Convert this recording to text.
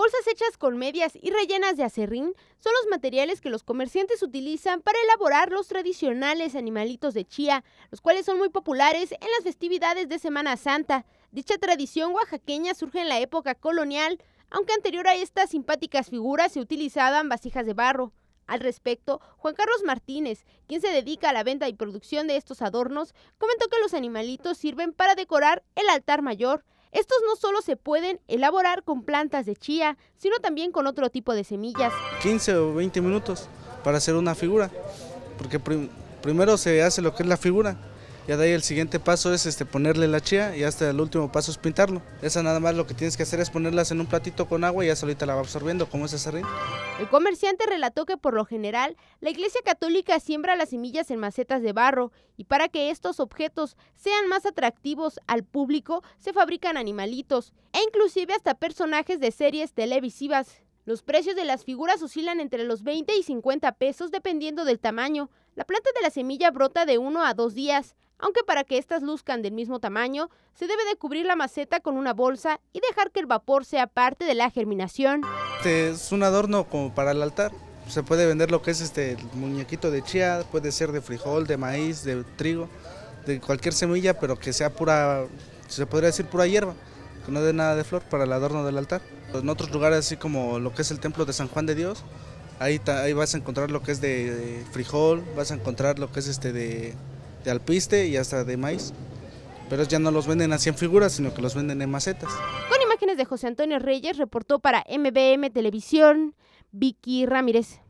Bolsas hechas con medias y rellenas de acerrín son los materiales que los comerciantes utilizan para elaborar los tradicionales animalitos de chía, los cuales son muy populares en las festividades de Semana Santa. Dicha tradición oaxaqueña surge en la época colonial, aunque anterior a estas simpáticas figuras se utilizaban vasijas de barro. Al respecto, Juan Carlos Martínez, quien se dedica a la venta y producción de estos adornos, comentó que los animalitos sirven para decorar el altar mayor, estos no solo se pueden elaborar con plantas de chía, sino también con otro tipo de semillas. 15 o 20 minutos para hacer una figura, porque primero se hace lo que es la figura, ya de ahí el siguiente paso es este, ponerle la chía y hasta el último paso es pintarlo. Esa nada más lo que tienes que hacer es ponerlas en un platito con agua y ya solita la va absorbiendo, como es aserrín. El comerciante relató que por lo general la Iglesia Católica siembra las semillas en macetas de barro y para que estos objetos sean más atractivos al público se fabrican animalitos e inclusive hasta personajes de series televisivas. Los precios de las figuras oscilan entre los 20 y 50 pesos dependiendo del tamaño. La planta de la semilla brota de uno a dos días aunque para que éstas luzcan del mismo tamaño, se debe de cubrir la maceta con una bolsa y dejar que el vapor sea parte de la germinación. Este es un adorno como para el altar. Se puede vender lo que es este el muñequito de chía, puede ser de frijol, de maíz, de trigo, de cualquier semilla, pero que sea pura, se podría decir pura hierba, que no dé nada de flor para el adorno del altar. En otros lugares, así como lo que es el templo de San Juan de Dios, ahí, ahí vas a encontrar lo que es de frijol, vas a encontrar lo que es este de de alpiste y hasta de maíz. Pero ya no los venden así en figuras, sino que los venden en macetas. Con imágenes de José Antonio Reyes, reportó para MBM Televisión Vicky Ramírez.